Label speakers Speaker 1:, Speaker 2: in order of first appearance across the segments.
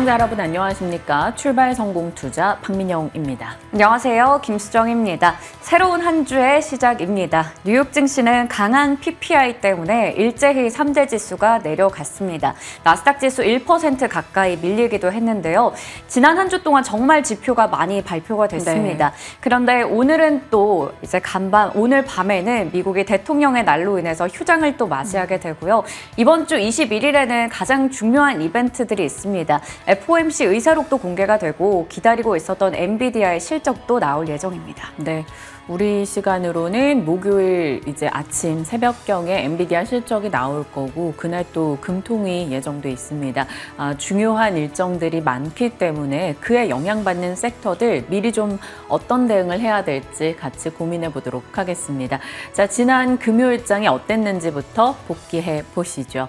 Speaker 1: 시청자 여러분 안녕하십니까? 출발 성공 투자 박민영입니다. 안녕하세요. 김수정입니다. 새로운 한 주의 시작입니다. 뉴욕 증시는 강한 PPI 때문에 일제히 3대 지수가 내려갔습니다. 나스닥 지수 1% 가까이 밀리기도 했는데요. 지난 한 주 동안 정말 지표가 많이 발표가 됐습니다. 네. 그런데 오늘은 또 이제 간밤 오늘 밤에는 미국의 대통령의 날로 인해서 휴장을 또 맞이하게 되고요. 이번 주 21일에는 가장 중요한 이벤트들이 있습니다. FOMC 의사록도 공개가 되고 기다리고 있었던 엔비디아의 실적도 나올 예정입니다. 네. 우리 시간으로는 목요일 이제
Speaker 2: 아침 새벽경에 엔비디아 실적이 나올 거고 그날 또 금통위 예정돼 있습니다. 아, 중요한 일정들이 많기 때문에 그에 영향받는 섹터들 미리 좀 어떤 대응을 해야 될지 같이 고민해 보도록 하겠습니다. 자, 지난 금요일장이 어땠는지부터 복귀해 보시죠.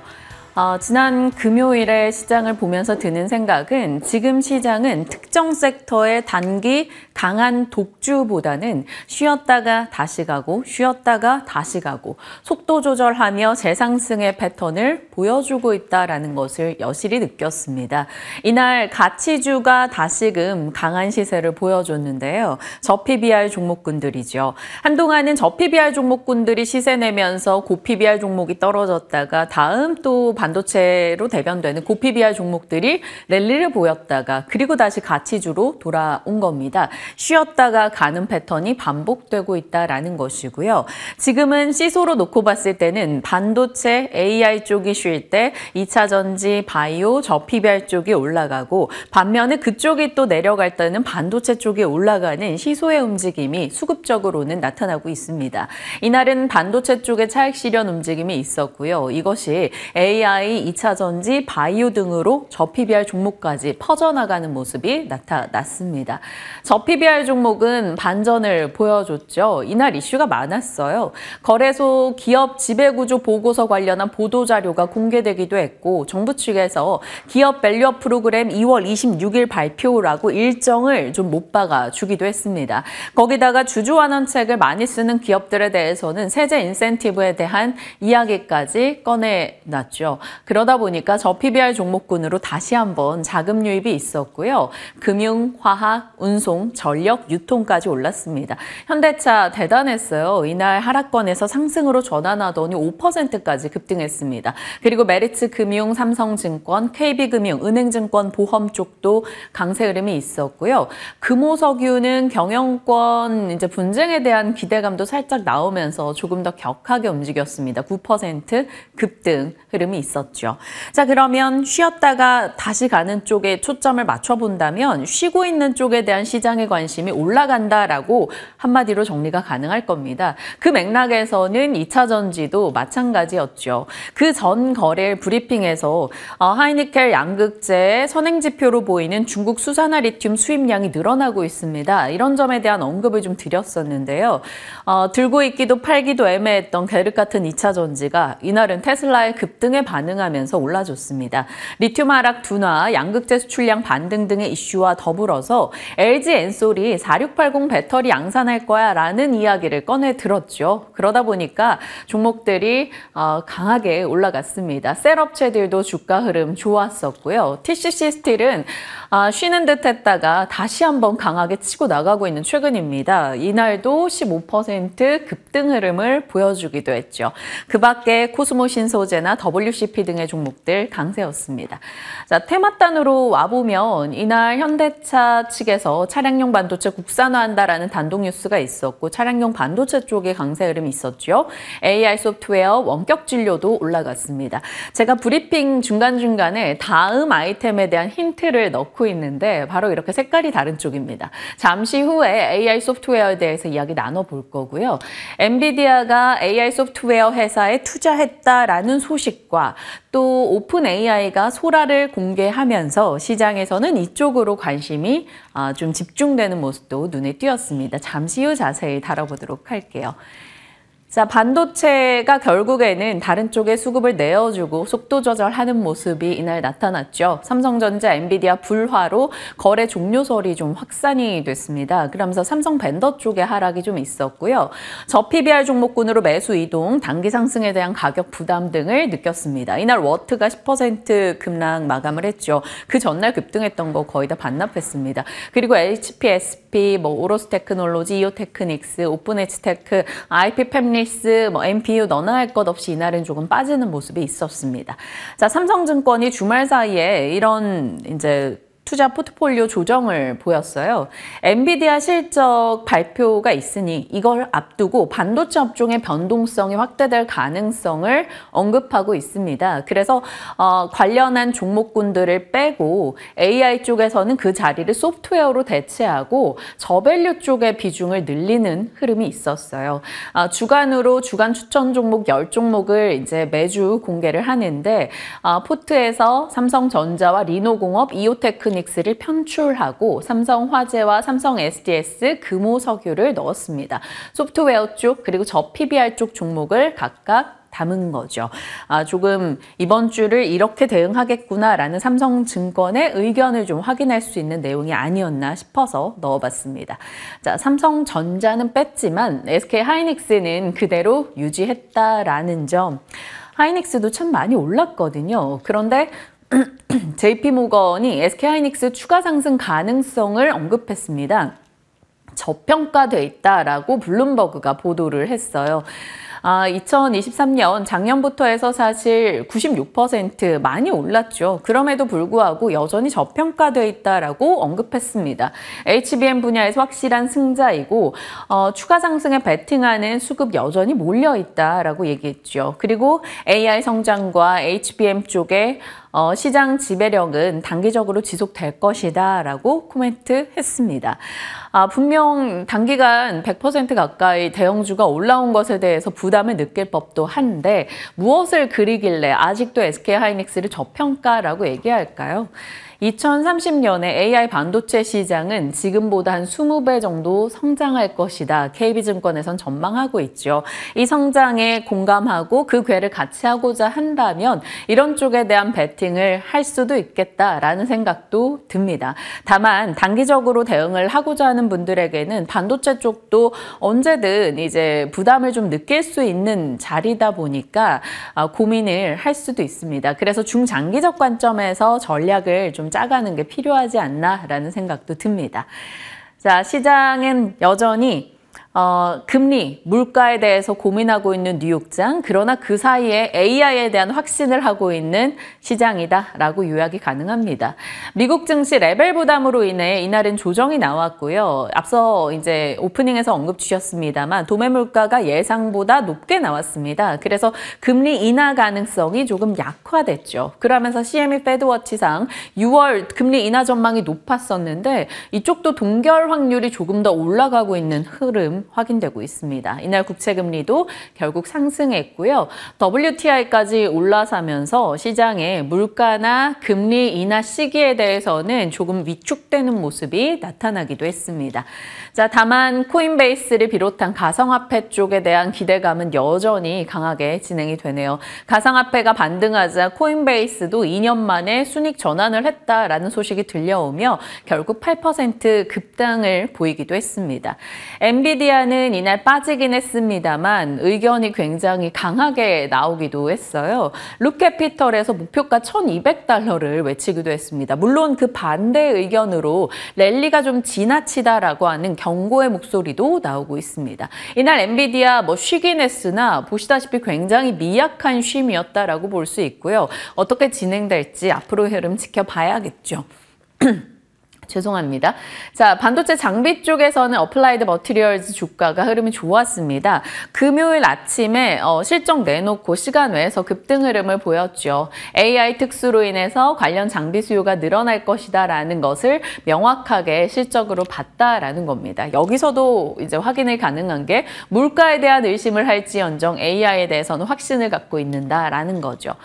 Speaker 2: 어, 지난 금요일에 시장을 보면서 드는 생각은 지금 시장은 특정 섹터의 단기 강한 독주보다는 쉬었다가 다시 가고 쉬었다가 다시 가고 속도 조절하며 재상승의 패턴을 보여주고 있다라는 것을 여실히 느꼈습니다. 이날 가치주가 다시금 강한 시세를 보여줬는데요. 저 PBR 종목군들이죠. 한동안은 저 PBR 종목군들이 시세 내면서 고 PBR 종목이 떨어졌다가 다음 또 반도체로 대변되는 고PBR 종목들이 랠리를 보였다가 그리고 다시 가치주로 돌아온 겁니다. 쉬었다가 가는 패턴이 반복되고 있다라는 것이고요. 지금은 시소로 놓고 봤을 때는 반도체 AI 쪽이 쉴때 2차 전지, 바이오, 저 PBR 쪽이 올라가고 반면에 그쪽이 또 내려갈 때는 반도체 쪽이 올라가는 시소의 움직임이 수급적으로는 나타나고 있습니다. 이날은 반도체 쪽에 차익 실현 움직임이 있었고요. 이것이 AI AI, 2차 전지, 바이오 등으로 저 PBR 종목까지 퍼져나가는 모습이 나타났습니다. 저 PBR 종목은 반전을 보여줬죠. 이날 이슈가 많았어요. 거래소 기업 지배구조 보고서 관련한 보도자료가 공개되기도 했고 정부 측에서 기업 밸류업 프로그램 2월 26일 발표라고 일정을 좀 못 박아주기도 했습니다. 거기다가 주주환원책을 많이 쓰는 기업들에 대해서는 세제 인센티브에 대한 이야기까지 꺼내놨죠. 그러다 보니까 저 PBR 종목군으로 다시 한번 자금 유입이 있었고요. 금융, 화학, 운송, 전력, 유통까지 올랐습니다. 현대차 대단했어요. 이날 하락권에서 상승으로 전환하더니 5%까지 급등했습니다. 그리고 메리츠 금융, 삼성증권, KB금융, 은행증권, 보험 쪽도 강세 흐름이 있었고요. 금호석유는 경영권 이제 분쟁에 대한 기대감도 살짝 나오면서 조금 더 격하게 움직였습니다. 9% 급등 흐름이 있습니다. 있었죠. 자 그러면 쉬었다가 다시 가는 쪽에 초점을 맞춰본다면 쉬고 있는 쪽에 대한 시장의 관심이 올라간다라고 한마디로 정리가 가능할 겁니다. 그 맥락에서는 2차 전지도 마찬가지였죠. 그 전 거래일 브리핑에서 어, 하이니켈 양극재 선행지표로 보이는 중국 수산화 리튬 수입량이 늘어나고 있습니다. 이런 점에 대한 언급을 좀 드렸었는데요. 어, 들고 있기도 팔기도 애매했던 게르 같은 2차 전지가 이날은 테슬라의 급등에 반 반응하면서 올라줬습니다. 리튬 하락 둔화, 양극재 수출량 반등 등의 이슈와 더불어서 LG 엔솔이 4680 배터리 양산할 거야 라는 이야기를 꺼내 들었죠. 그러다 보니까 종목들이 어, 강하게 올라갔습니다. 셀업체들도 주가 흐름 좋았었고요. TCC 스틸은 아, 쉬는 듯 했다가 다시 한번 강하게 치고 나가고 있는 최근입니다. 이날도 15% 급등 흐름을 보여주기도 했죠. 그 밖에 코스모 신소재나 WCP 등의 종목들 강세였습니다. 자, 테마단으로 와보면 이날 현대차 측에서 차량용 반도체 국산화한다라는 단독 뉴스가 있었고 차량용 반도체 쪽에 강세 흐름이 있었죠. AI 소프트웨어 원격 진료도 올라갔습니다. 제가 브리핑 중간중간에 다음 아이템에 대한 힌트를 넣고 놓고 있는데 바로 이렇게 색깔이 다른 쪽입니다. 잠시 후에 AI 소프트웨어에 대해서 이야기 나눠볼 거고요. 엔비디아가 AI 소프트웨어 회사에 투자했다라는 소식과 또 오픈 AI가 소라를 공개하면서 시장에서는 이쪽으로 관심이 아, 좀 집중되는 모습도 눈에 띄었습니다. 잠시 후 자세히 다뤄보도록 할게요. 자, 반도체가 결국에는 다른 쪽에 수급을 내어주고 속도 조절하는 모습이 이날 나타났죠. 삼성전자, 엔비디아 불화로 거래 종료설이 좀 확산이 됐습니다. 그러면서 삼성 벤더 쪽에 하락이 좀 있었고요. 저 PBR 종목군으로 매수 이동, 단기 상승에 대한 가격 부담 등을 느꼈습니다. 이날 워트가 10% 급락 마감을 했죠. 그 전날 급등했던 거 거의 다 반납했습니다. 그리고 HP, SP, 뭐 오로스 테크놀로지, 이오테크닉스, 오픈에치테크, IP팸리 AS, 뭐 MPU 너나 할 것 없이 이날은 조금 빠지는 모습이 있었습니다. 자, 삼성증권이 주말 사이에 이런 이제 투자 포트폴리오 조정을 보였어요. 엔비디아 실적 발표가 있으니 이걸 앞두고 반도체 업종의 변동성이 확대될 가능성을 언급하고 있습니다. 그래서 어, 관련한 종목군들을 빼고 AI 쪽에서는 그 자리를 소프트웨어로 대체하고 저밸류 쪽의 비중을 늘리는 흐름이 있었어요. 아, 주간으로 주간 추천 종목 10종목을 이제 매주 공개를 하는데 아, 포트에서 삼성전자와 리노공업, 이오테크닉 s d 스를 편출하고 삼성화재와 삼성 SDS, 금호석유를 넣었습니다. 소프트웨어 쪽 그리고 저 PBR 쪽 종목을 각각 담은 거죠. 아, 조금 이번 주를 이렇게 대응하겠구나라는 삼성증권의 의견을 좀 확인할 수 있는 내용이 아니었나 싶어서 넣어봤습니다. 자, 삼성전자는 뺐지만 SK 하이닉스는 그대로 유지했다라는 점. 하이닉스도 참 많이 올랐거든요. 그런데 JP모건이 SK하이닉스 추가 상승 가능성을 언급했습니다. 저평가돼 있다라고 블룸버그가 보도를 했어요. 아, 2023년 작년부터 해서 사실 96% 많이 올랐죠. 그럼에도 불구하고 여전히 저평가돼 있다라고 언급했습니다. HBM 분야에서 확실한 승자이고 어, 추가 상승에 베팅하는 수급 여전히 몰려 있다라고 얘기했죠. 그리고 AI 성장과 HBM 쪽에 어, 시장 지배력은 단기적으로 지속될 것이다 라고 코멘트 했습니다. 아, 분명 단기간 100% 가까이 대형주가 올라온 것에 대해서 부담을 느낄 법도 한데 무엇을 그리길래 아직도 SK하이닉스를 저평가라고 얘기할까요? 2030년에 AI 반도체 시장은 지금보다 한 20배 정도 성장할 것이다. KB증권에선 전망하고 있죠. 이 성장에 공감하고 그괴를 같이 하고자 한다면 이런 쪽에 대한 베팅을 할 수도 있겠다라는 생각도 듭니다. 다만 단기적으로 대응을 하고자 하는 하는 분들에게는 반도체 쪽도 언제든 이제 부담을 좀 느낄 수 있는 자리다 보니까 아, 고민을 할 수도 있습니다. 그래서 중장기적 관점에서 전략을 좀 짜가는 게 필요하지 않나라는 생각도 듭니다. 자, 시장은 여전히 어, 금리, 물가에 대해서 고민하고 있는 뉴욕장, 그러나 그 사이에 AI에 대한 확신을 하고 있는 시장이다라고 요약이 가능합니다. 미국 증시 레벨 부담으로 인해 이날은 조정이 나왔고요. 앞서 이제 오프닝에서 언급 주셨습니다만 도매 물가가 예상보다 높게 나왔습니다. 그래서 금리 인하 가능성이 조금 약화됐죠. 그러면서 CME 패드워치상 6월 금리 인하 전망이 높았었는데 이쪽도 동결 확률이 조금 더 올라가고 있는 흐름 확인되고 있습니다. 이날 국채금리도 결국 상승했고요. WTI까지 올라서면서 시장의 물가나 금리 인하 시기에 대해서는 조금 위축되는 모습이 나타나기도 했습니다. 자, 다만 코인베이스를 비롯한 가상화폐 쪽에 대한 기대감은 여전히 강하게 진행이 되네요. 가상화폐가 반등하자 코인베이스도 2년 만에 순익 전환을 했다라는 소식이 들려오며 결국 8% 급당을 보이기도 했습니다. 엔비디아 코리아는 이날 빠지긴 했습니다만 의견이 굉장히 강하게 나오기도 했어요. 루캐피털에서 목표가 1,200달러를 외치기도 했습니다. 물론 그 반대 의견으로 랠리가 좀 지나치다라고 하는 경고의 목소리도 나오고 있습니다. 이날 엔비디아 뭐 쉬긴 했으나 보시다시피 굉장히 미약한 쉼이었다라고 볼 수 있고요. 어떻게 진행될지 앞으로 흐름 지켜봐야겠죠. 죄송합니다. 자, 반도체 장비 쪽에서는 어플라이드 머티리얼즈 주가가 흐름이 좋았습니다. 금요일 아침에 어, 실적 내놓고 시간 외에서 급등 흐름을 보였죠. AI 특수로 인해서 관련 장비 수요가 늘어날 것이다라는 것을 명확하게 실적으로 봤다라는 겁니다. 여기서도 이제 확인이 가능한 게 물가에 대한 의심을 할지언정 AI에 대해서는 확신을 갖고 있는다라는 거죠.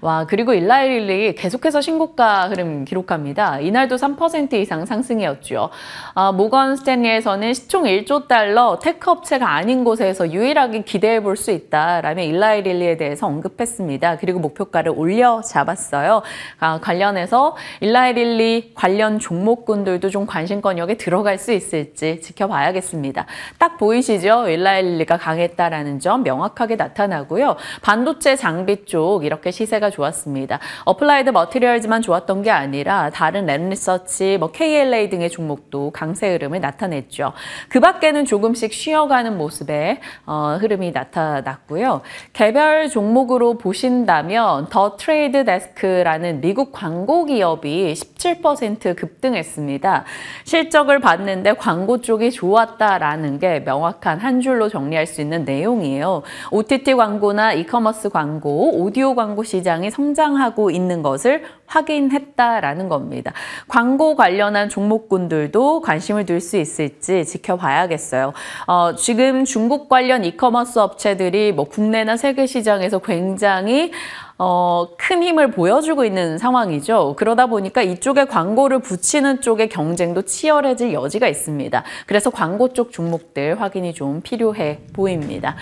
Speaker 2: 와, 그리고 일라일리 계속해서 신고가 흐름 기록합니다. 이날도 3% 이상 이상 상승이었죠. 아, 모건 스탠리에서는 시총 1조 달러 테크 업체가 아닌 곳에서 유일하게 기대해 볼 수 있다라며 일라이 릴리에 대해서 언급했습니다. 그리고 목표가를 올려 잡았어요. 아, 관련해서 일라이 릴리 관련 종목군들도 좀 관심권역에 들어갈 수 있을지 지켜봐야겠습니다. 딱 보이시죠? 일라이 릴리가 강했다라는 점 명확하게 나타나고요. 반도체 장비 쪽 이렇게 시세가 좋았습니다. 어플라이드 머티리얼즈만 좋았던 게 아니라 다른 랩 리서치, 뭐 KLA 등의 종목도 강세 흐름을 나타냈죠. 그 밖에는 조금씩 쉬어가는 모습의 어, 흐름이 나타났고요. 개별 종목으로 보신다면 더 트레이드 데스크라는 미국 광고 기업이 17% 급등했습니다. 실적을 봤는데 광고 쪽이 좋았다라는 게 명확한 한 줄로 정리할 수 있는 내용이에요. OTT 광고나 이커머스 광고, 오디오 광고 시장이 성장하고 있는 것을 확인했다라는 겁니다. 광고 관련 관련한 종목군들도 관심을 둘 수 있을지 지켜봐야겠어요. 어, 지금 중국 관련 이커머스 업체들이 뭐 국내나 세계 시장에서 굉장히 어, 큰 힘을 보여주고 있는 상황이죠. 그러다 보니까 이쪽에 광고를 붙이는 쪽의 경쟁도 치열해질 여지가 있습니다. 그래서 광고 쪽 종목들 확인이 좀 필요해 보입니다.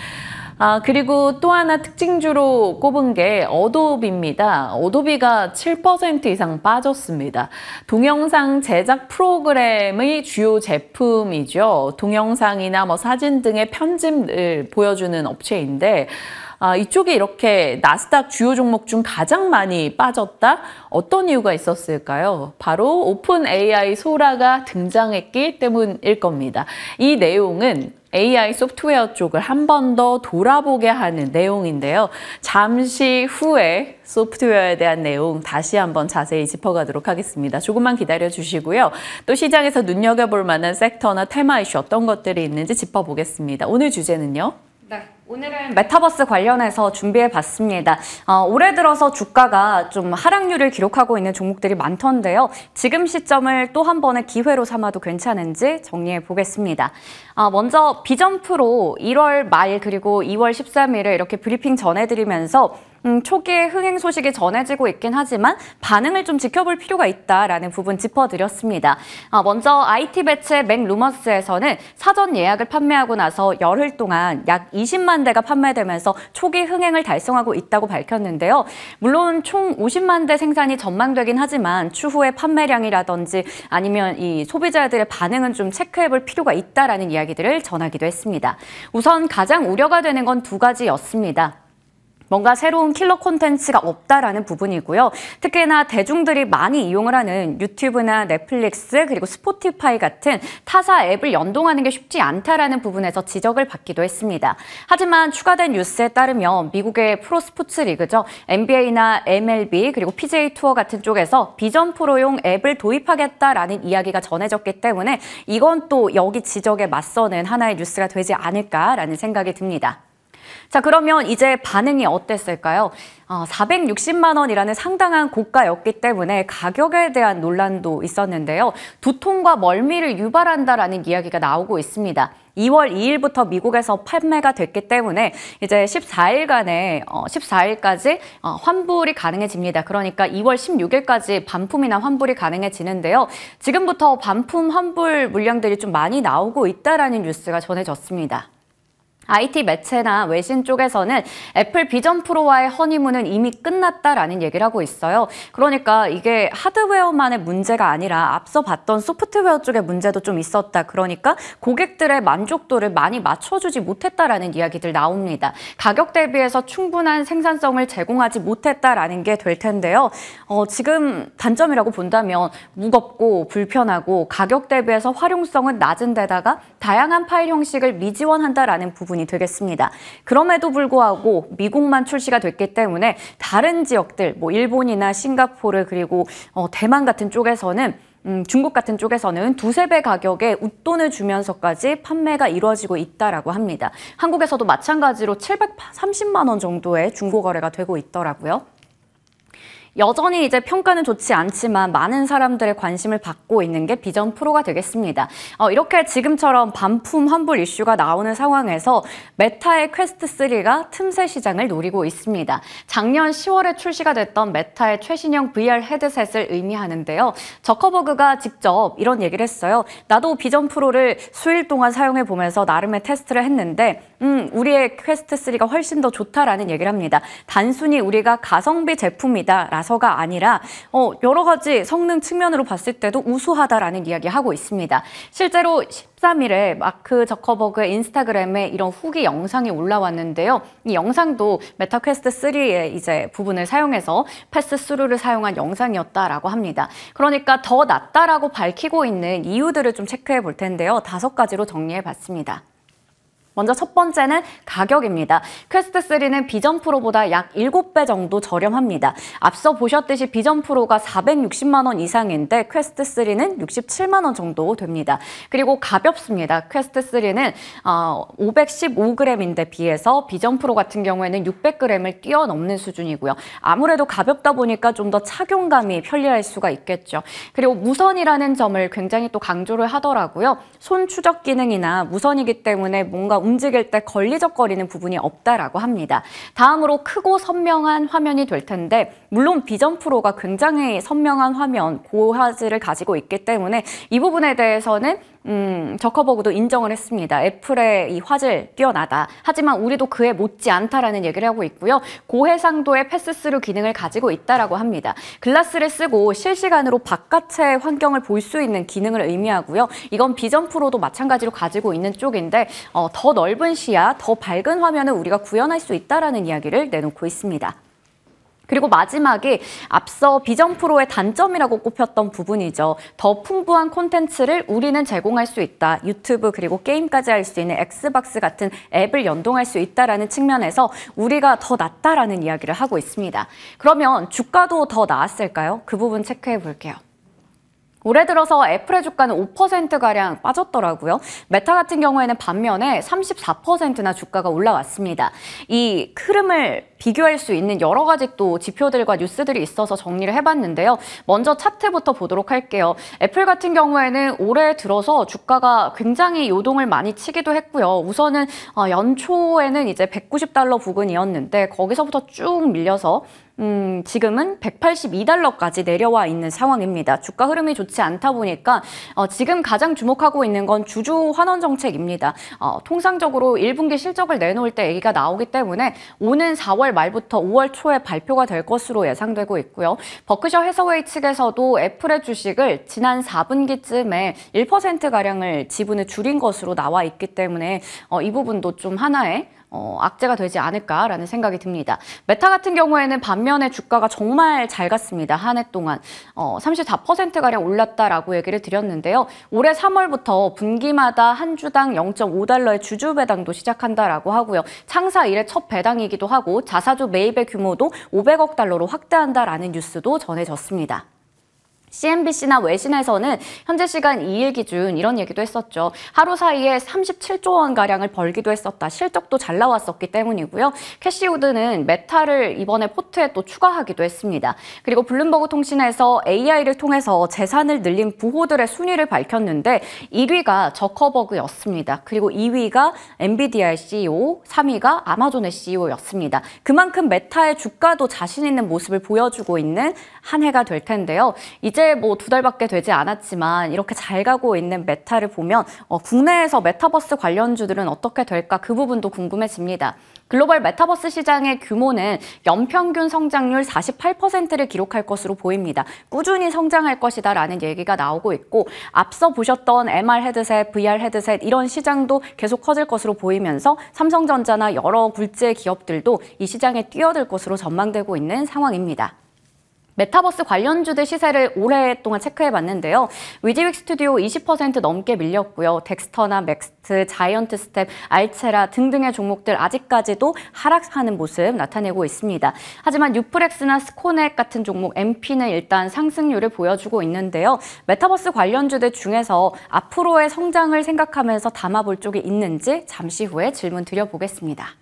Speaker 2: 아, 그리고 또 하나 특징주로 꼽은 게 어도비입니다. 어도비가 7% 이상 빠졌습니다. 동영상 제작 프로그램의 주요 제품이죠. 동영상이나 뭐 사진 등의 편집을 보여주는 업체인데 아, 이쪽이 이렇게 나스닥 주요 종목 중 가장 많이 빠졌다? 어떤 이유가 있었을까요? 바로 오픈 AI 소라가 등장했기 때문일 겁니다. 이 내용은 AI 소프트웨어 쪽을 한 번 더 돌아보게 하는 내용인데요. 잠시 후에 소프트웨어에 대한 내용 다시 한 번 자세히 짚어가도록 하겠습니다. 조금만 기다려 주시고요. 또 시장에서 눈여겨볼 만한 섹터나 테마
Speaker 1: 이슈 어떤 것들이 있는지 짚어보겠습니다. 오늘 주제는요. 오늘은 메타버스 관련해서 준비해 봤습니다. 어, 올해 들어서 주가가 좀 하락률을 기록하고 있는 종목들이 많던데요. 지금 시점을 또 한 번의 기회로 삼아도 괜찮은지 정리해 보겠습니다. 어, 먼저 비점프로 1월 말 그리고 2월 13일을 이렇게 브리핑 전해드리면서 음, 초기에 흥행 소식이 전해지고 있긴 하지만 반응을 좀 지켜볼 필요가 있다라는 부분 짚어드렸습니다. 아, 먼저 IT 배체 맥루머스에서는 사전 예약을 판매하고 나서 열흘 동안 약 20만 대가 판매되면서 초기 흥행을 달성하고 있다고 밝혔는데요. 물론 총 50만 대 생산이 전망되긴 하지만 추후에 판매량이라든지 아니면 이 소비자들의 반응은 좀 체크해볼 필요가 있다라는 이야기들을 전하기도 했습니다. 우선 가장 우려가 되는 건 두 가지였습니다. 뭔가 새로운 킬러 콘텐츠가 없다라는 부분이고요. 특히나 대중들이 많이 이용을 하는 유튜브나 넷플릭스 그리고 스포티파이 같은 타사 앱을 연동하는 게 쉽지 않다라는 부분에서 지적을 받기도 했습니다. 하지만 추가된 뉴스에 따르면 미국의 프로 스포츠 리그죠. NBA나 MLB 그리고 p g a 투어 같은 쪽에서 비전 프로용 앱을 도입하겠다라는 이야기가 전해졌기 때문에 이건 또 여기 지적에 맞서는 하나의 뉴스가 되지 않을까라는 생각이 듭니다. 자, 그러면 이제 반응이 어땠을까요? 어, 460만 원이라는 상당한 고가였기 때문에 가격에 대한 논란도 있었는데요. 두통과 멀미를 유발한다라는 이야기가 나오고 있습니다. 2월 2일부터 미국에서 판매가 됐기 때문에 이제 14일간에 어, 14일까지 어, 환불이 가능해집니다. 그러니까 2월 16일까지 반품이나 환불이 가능해지는데요. 지금부터 반품 환불 물량들이 좀 많이 나오고 있다라는 뉴스가 전해졌습니다. IT 매체나 외신 쪽에서는 애플 비전 프로와의 허니문은 이미 끝났다라는 얘기를 하고 있어요. 그러니까 이게 하드웨어만의 문제가 아니라 앞서 봤던 소프트웨어 쪽의 문제도 좀 있었다. 그러니까 고객들의 만족도를 많이 맞춰주지 못했다라는 이야기들 나옵니다. 가격 대비해서 충분한 생산성을 제공하지 못했다라는 게 될 텐데요. 어, 지금 단점이라고 본다면 무겁고 불편하고 가격 대비해서 활용성은 낮은 데다가 다양한 파일 형식을 미지원한다라는 부분 부분이 되겠습니다. 그럼에도 불구하고 미국만 출시가 됐기 때문에 다른 지역들, 뭐 일본이나 싱가포르 그리고 어, 대만 같은 쪽에서는 음, 중국 같은 쪽에서는 두세 배 가격에 웃돈을 주면서까지 판매가 이루어지고 있다라고 합니다. 한국에서도 마찬가지로 730만 원 정도의 중고 거래가 되고 있더라고요. 여전히 이제 평가는 좋지 않지만 많은 사람들의 관심을 받고 있는 게 비전 프로가 되겠습니다. 어, 이렇게 지금처럼 반품 환불 이슈가 나오는 상황에서 메타의 퀘스트 3가 틈새 시장을 노리고 있습니다. 작년 10월에 출시가 됐던 메타의 최신형 VR 헤드셋을 의미하는데요. 저커버그가 직접 이런 얘기를 했어요. 나도 비전 프로를 수일 동안 사용해 보면서 나름의 테스트를 했는데 음, 우리의 퀘스트 3가 훨씬 더 좋다라는 얘기를 합니다. 단순히 우리가 가성비 제품이다. 가서가 아니라 어, 여러 가지 성능 측면으로 봤을 때도 우수하다라는 이야기하고 있습니다. 실제로 13일에 마크 저커버그의 인스타그램에 이런 후기 영상이 올라왔는데요. 이 영상도 메타 퀘스트 3의 이제 부분을 사용해서 패스 스루를 사용한 영상이었다라고 합니다. 그러니까 더 낫다라고 밝히고 있는 이유들을 좀 체크해 볼 텐데요. 다섯 가지로 정리해 봤습니다. 먼저 첫 번째는 가격입니다. 퀘스트 3는 비전 프로보다 약 7배 정도 저렴합니다. 앞서 보셨듯이 비전 프로가 460만 원 이상인데 퀘스트 3는 67만 원 정도 됩니다. 그리고 가볍습니다. 퀘스트 3는 515g인데 어, 비해서 비전 프로 같은 경우에는 600g을 뛰어넘는 수준이고요. 아무래도 가볍다 보니까 좀 더 착용감이 편리할 수가 있겠죠. 그리고 무선이라는 점을 굉장히 또 강조를 하더라고요. 손 추적 기능이나 무선이기 때문에 뭔가 움직일 때 걸리적거리는 부분이 없다라고 합니다. 다음으로 크고 선명한 화면이 될 텐데 물론 비전 프로가 굉장히 선명한 화면, 고화질을 가지고 있기 때문에 이 부분에 대해서는 음, 저커버그도 인정을 했습니다. 애플의 이 화질 뛰어나다. 하지만 우리도 그에 못지 않다라는 얘기를 하고 있고요. 고해상도의 패스스루 기능을 가지고 있다라고 합니다. 글라스를 쓰고 실시간으로 바깥의 환경을 볼 수 있는 기능을 의미하고요. 이건 비전 프로도 마찬가지로 가지고 있는 쪽인데 어, 더 넓은 시야, 더 밝은 화면을 우리가 구현할 수 있다라는 이야기를 내놓고 있습니다. 그리고 마지막에 앞서 비전 프로의 단점이라고 꼽혔던 부분이죠. 더 풍부한 콘텐츠를 우리는 제공할 수 있다. 유튜브 그리고 게임까지 할 수 있는 엑스박스 같은 앱을 연동할 수 있다라는 측면에서 우리가 더 낫다라는 이야기를 하고 있습니다. 그러면 주가도 더 나았을까요? 그 부분 체크해 볼게요. 올해 들어서 애플의 주가는 5%가량 빠졌더라고요. 메타 같은 경우에는 반면에 34%나 주가가 올라왔습니다. 이 흐름을 비교할 수 있는 여러 가지 또 지표들과 뉴스들이 있어서 정리를 해봤는데요. 먼저 차트부터 보도록 할게요. 애플 같은 경우에는 올해 들어서 주가가 굉장히 요동을 많이 치기도 했고요. 우선은 어, 연초에는 이제 190달러 부근이었는데 거기서부터 쭉 밀려서 음, 지금은 182달러까지 내려와 있는 상황입니다. 주가 흐름이 좋지 않다 보니까 어, 지금 가장 주목하고 있는 건 주주 환원 정책입니다. 어, 통상적으로 1분기 실적을 내놓을 때 얘기가 나오기 때문에 오는 4월 말부터 5월 초에 발표가 될 것으로 예상되고 있고요. 버크셔 해서웨이 측에서도 애플의 주식을 지난 4분기쯤에 1%가량을 지분을 줄인 것으로 나와 있기 때문에 어, 이 부분도 좀 하나의 어, 악재가 되지 않을까라는 생각이 듭니다. 메타 같은 경우에는 반면에 주가가 정말 잘 갔습니다. 한 해 동안 어, 34%가량 올랐다라고 얘기를 드렸는데요. 올해 3월부터 분기마다 한 주당 0.5달러의 주주 배당도 시작한다라고 하고요. 창사 이래 첫 배당이기도 하고 자사주 매입의 규모도 500억 달러로 확대한다라는 뉴스도 전해졌습니다. CNBC나 외신에서는 현재 시간 2일 기준 이런 얘기도 했었죠. 하루 사이에 37조 원가량을 벌기도 했었다. 실적도 잘 나왔었기 때문이고요. 캐시우드는 메타를 이번에 포트에 또 추가하기도 했습니다. 그리고 블룸버그 통신에서 AI를 통해서 재산을 늘린 부호들의 순위를 밝혔는데 1위가 저커버그였습니다. 그리고 2위가 엔비디아의 CEO, 3위가 아마존의 CEO였습니다. 그만큼 메타의 주가도 자신 있는 모습을 보여주고 있는 한 해가 될 텐데요. 이제 이제 뭐두 달밖에 되지 않았지만 이렇게 잘 가고 있는 메타를 보면 어, 국내에서 메타버스 관련주들은 어떻게 될까 그 부분도 궁금해집니다. 글로벌 메타버스 시장의 규모는 연평균 성장률 48%를 기록할 것으로 보입니다. 꾸준히 성장할 것이다 라는 얘기가 나오고 있고 앞서 보셨던 MR 헤드셋, VR 헤드셋 이런 시장도 계속 커질 것으로 보이면서 삼성전자나 여러 굴제 기업들도 이 시장에 뛰어들 것으로 전망되고 있는 상황입니다. 메타버스 관련주들 시세를 오랫동안 체크해봤는데요. 위디윅 스튜디오 20% 넘게 밀렸고요. 덱스터나 맥스트, 자이언트 스텝, 알체라 등등의 종목들 아직까지도 하락하는 모습 나타내고 있습니다. 하지만 유프렉스나 스코넥 같은 종목 MP는 일단 상승률을 보여주고 있는데요. 메타버스 관련주들 중에서 앞으로의 성장을 생각하면서 담아볼 쪽이 있는지 잠시 후에 질문 드려보겠습니다.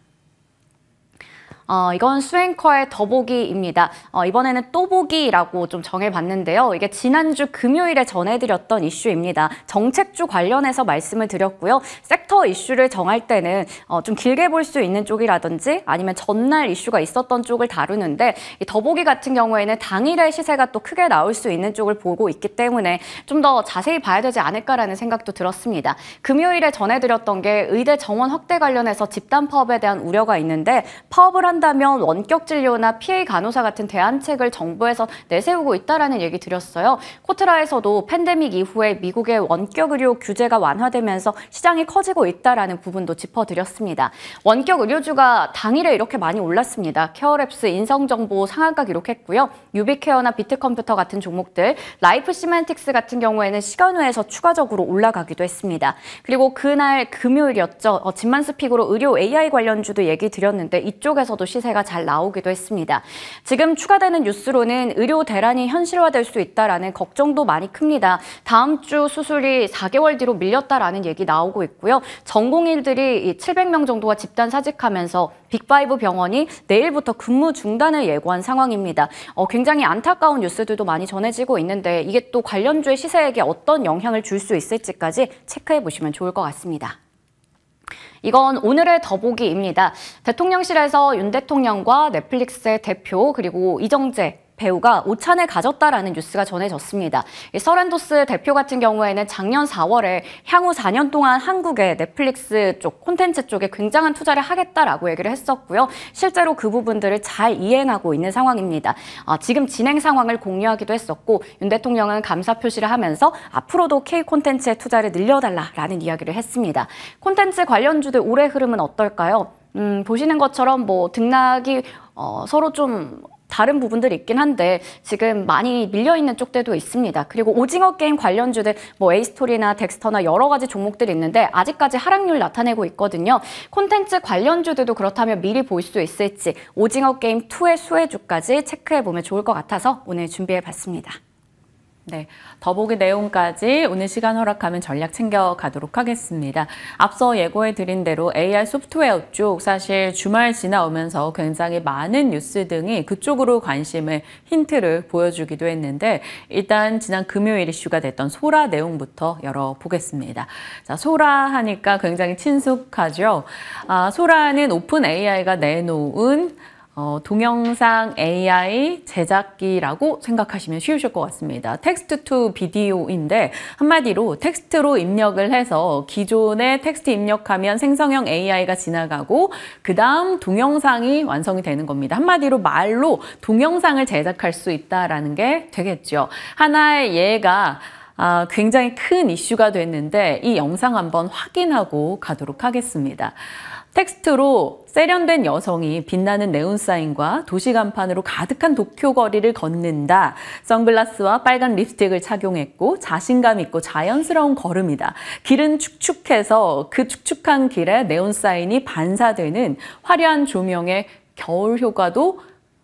Speaker 1: 어, 이건 수앵커의 더보기입니다. 어, 이번에는 또보기라고 좀 정해봤는데요. 이게 지난주 금요일에 전해드렸던 이슈입니다. 정책주 관련해서 말씀을 드렸고요. 섹터 이슈를 정할 때는 어, 좀 길게 볼 수 있는 쪽이라든지 아니면 전날 이슈가 있었던 쪽을 다루는데 이 더보기 같은 경우에는 당일의 시세가 또 크게 나올 수 있는 쪽을 보고 있기 때문에 좀 더 자세히 봐야 되지 않을까라는 생각도 들었습니다. 금요일에 전해드렸던 게 의대 정원 확대 관련해서 집단 파업에 대한 우려가 있는데 파업을 한 한다면 원격 진료나 PA 간호사 같은 대안책을 정부에서 내세우고 있다라는 얘기 드렸어요. 코트라에서도 팬데믹 이후에 미국의 원격 의료 규제가 완화되면서 시장이 커지고 있다라는 부분도 짚어드렸습니다. 원격 의료주가 당일에 이렇게 많이 올랐습니다. 케어랩스 인성정보 상한가 기록했고요. 유비케어나 비트컴퓨터 같은 종목들, 라이프 시멘틱스 같은 경우에는 시간 외에서 추가적으로 올라가기도 했습니다. 그리고 그날 금요일이었죠. 어, 진만스 픽으로 의료 AI 관련주도 얘기 드렸는데 이쪽에서도 언론서도 시세가 잘 나오기도 했습니다. 지금 추가되는 뉴스로는 의료 대란이 현실화될 수 있다라는 걱정도 많이 큽니다. 다음 주 수술이 4개월 뒤로 밀렸다라는 얘기 나오고 있고요. 전공의들이 700명 정도가 집단 사직하면서 빅5 병원이 내일부터 근무 중단을 예고한 상황입니다. 어, 굉장히 안타까운 뉴스들도 많이 전해지고 있는데 이게 또 관련주의 시세에게 어떤 영향을 줄 수 있을지까지 체크해 보시면 좋을 것 같습니다. 이건 오늘의 더보기입니다. 대통령실에서 윤 대통령과 넷플릭스의 대표 그리고 이정재 배우가 오찬을 가졌다라는 뉴스가 전해졌습니다. 서란도스 대표 같은 경우에는 작년 4월에 향후 4년 동안 한국의 넷플릭스 쪽 콘텐츠 쪽에 굉장한 투자를 하겠다라고 얘기를 했었고요. 실제로 그 부분들을 잘 이행하고 있는 상황입니다. 아, 지금 진행 상황을 공유하기도 했었고 윤 대통령은 감사 표시를 하면서 앞으로도 K 콘텐츠의 투자를 늘려달라라는 이야기를 했습니다. 콘텐츠 관련주들 올해 흐름은 어떨까요? 음, 보시는 것처럼 뭐 등락이 어, 서로 좀 다른 부분들이 있긴 한데 지금 많이 밀려있는 쪽들도 있습니다. 그리고 오징어 게임 관련주들 뭐 에이스토리나 덱스터나 여러 가지 종목들이 있는데 아직까지 하락률 나타내고 있거든요. 콘텐츠 관련주들도 그렇다면 미리 볼 수 있을지 오징어 게임 2의 수혜주까지 체크해 보면 좋을 것 같아서 오늘 준비해 봤습니다. 네, 더보기 내용까지 오늘 시간 허락하면 전략 챙겨가도록 하겠습니다.
Speaker 2: 앞서 예고해 드린 대로 AR 소프트웨어 쪽 사실 주말 지나오면서 굉장히 많은 뉴스 등이 그쪽으로 관심을 힌트를 보여주기도 했는데 일단 지난 금요일 이슈가 됐던 소라 내용부터 열어보겠습니다. 자, 소라 하니까 굉장히 친숙하죠. 아, 소라는 오픈 AI가 내놓은 어, 동영상 AI 제작기라고 생각하시면 쉬우실 것 같습니다. 텍스트 투 비디오인데 한마디로 텍스트로 입력을 해서 기존의 텍스트 입력하면 생성형 AI가 지나가고 그 다음 동영상이 완성이 되는 겁니다. 한마디로 말로 동영상을 제작할 수 있다라는 게 되겠죠. 하나의 예가 아, 굉장히 큰 이슈가 됐는데 이 영상 한번 확인하고 가도록 하겠습니다. 텍스트로 세련된 여성이 빛나는 네온사인과 도시 간판으로 가득한 도쿄 거리를 걷는다. 선글라스와 빨간 립스틱을 착용했고 자신감 있고 자연스러운 걸음이다. 길은 축축해서 그 축축한 길에 네온사인이 반사되는 화려한 조명의 겨울 효과도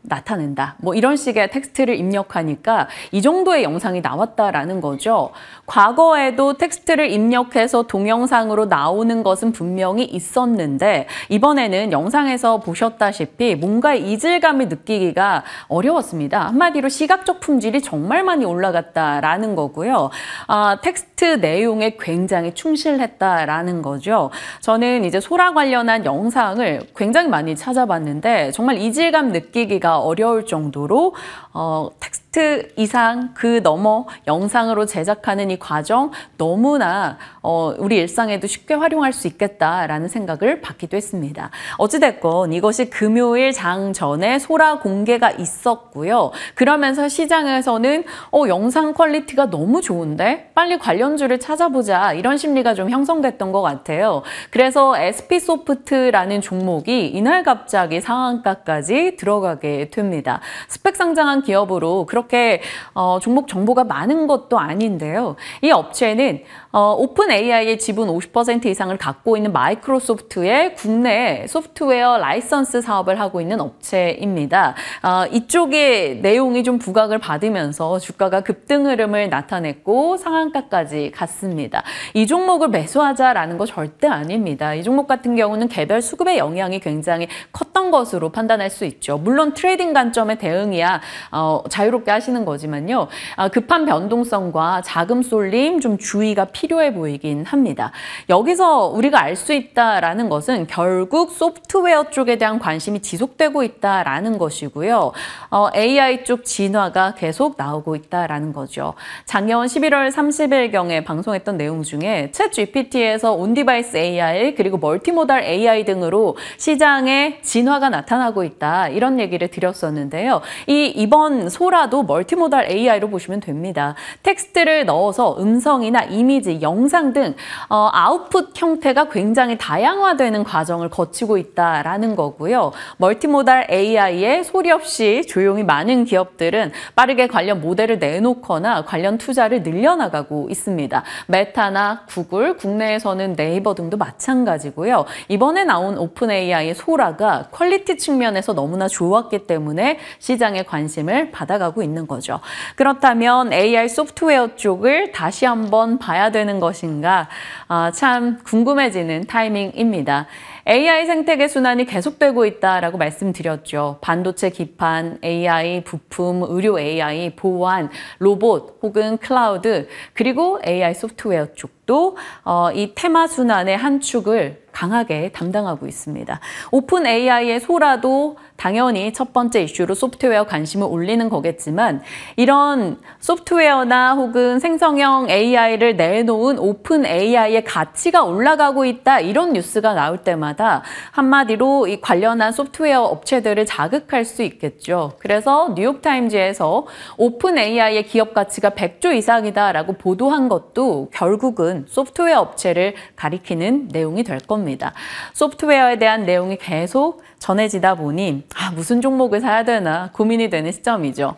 Speaker 2: 나타낸다. 뭐 이런 식의 텍스트를 입력하니까 이 정도의 영상이 나왔다라는 거죠. 과거에도 텍스트를 입력해서 동영상으로 나오는 것은 분명히 있었는데 이번에는 영상에서 보셨다시피 뭔가 이질감을 느끼기가 어려웠습니다. 한마디로 시각적 품질이 정말 많이 올라갔다라는 거고요. 아, 텍스트 내용에 굉장히 충실했다라는 거죠. 저는 이제 소라 관련한 영상을 굉장히 많이 찾아봤는데 정말 이질감 느끼기가 어려울 정도로 어, 텍스트 이상 그 넘어 영상으로 제작하는 이 과정 너무나 어, 우리 일상에도 쉽게 활용할 수 있겠다라는 생각을 받기도 했습니다. 어찌됐건 이것이 금요일 장 전에 소라 공개가 있었고요. 그러면서 시장에서는 어, 영상 퀄리티가 너무 좋은데 빨리 관련주를 찾아보자 이런 심리가 좀 형성됐던 것 같아요. 그래서 SP소프트라는 종목이 이날 갑자기 상한가까지 들어가게 됩니다. 스펙 상장한 기업으로 그렇게 어, 종목 정보가 많은 것도 아닌데요. 이 업체는 어, 오픈 AI의 지분 50% 이상을 갖고 있는 마이크로소프트의 국내 소프트웨어 라이선스 사업을 하고 있는 업체입니다. 어, 이쪽의 내용이 좀 부각을 받으면서 주가가 급등 흐름을 나타냈고 상한가까지 갔습니다. 이 종목을 매수하자라는 거 절대 아닙니다. 이 종목 같은 경우는 개별 수급의 영향이 굉장히 컸던 것으로 판단할 수 있죠. 물론 트레이딩 관점의 대응이야 어, 자유롭게 하시는 거지만요. 아, 급한 변동성과 자금 쏠림 좀 주의가 필요합니다. 필요해 보이긴 합니다. 여기서 우리가 알 수 있다라는 것은 결국 소프트웨어 쪽에 대한 관심이 지속되고 있다라는 것이고요. 어, AI 쪽 진화가 계속 나오고 있다라는 거죠. 작년 11월 30일경에 방송했던 내용 중에 챗 GPT에서 온디바이스 AI 그리고 멀티모달 AI 등으로 시장에 진화가 나타나고 있다 이런 얘기를 드렸었는데요. 이 이번 소라도 멀티모달 AI로 보시면 됩니다. 텍스트를 넣어서 음성이나 이미지 이미지, 영상 등 어, 아웃풋 형태가 굉장히 다양화되는 과정을 거치고 있다라는 거고요. 멀티모달 AI에 소리 없이 조용히 많은 기업들은 빠르게 관련 모델을 내놓거나 관련 투자를 늘려나가고 있습니다. 메타나 구글, 국내에서는 네이버 등도 마찬가지고요. 이번에 나온 오픈 AI의 소라가 퀄리티 측면에서 너무나 좋았기 때문에 시장의 관심을 받아가고 있는 거죠. 그렇다면 AI 소프트웨어 쪽을 다시 한번 봐야 될 되는 것인가 아, 참 궁금해지는 타이밍입니다. AI 생태계 순환이 계속되고 있다라고 말씀드렸죠. 반도체 기판, AI 부품, 의료 AI, 보안, 로봇 혹은 클라우드, 그리고 AI 소프트웨어 쪽 또이 어, 테마 순환의 한 축을 강하게 담당하고 있습니다. 오픈 AI의 소라도 당연히 첫 번째 이슈로 소프트웨어 관심을 올리는 거겠지만 이런 소프트웨어나 혹은 생성형 AI를 내놓은 오픈 AI의 가치가 올라가고 있다 이런 뉴스가 나올 때마다 한마디로 이 관련한 소프트웨어 업체들을 자극할 수 있겠죠. 그래서 뉴욕타임즈에서 오픈 AI의 기업 가치가 100조 이상이다라고 보도한 것도 결국은 부분 소프트웨어 업체를 가리키는 내용이 될 겁니다. 소프트웨어에 대한 내용이 계속 전해지다 보니 아, 무슨 종목을 사야 되나 고민이 되는 시점이죠.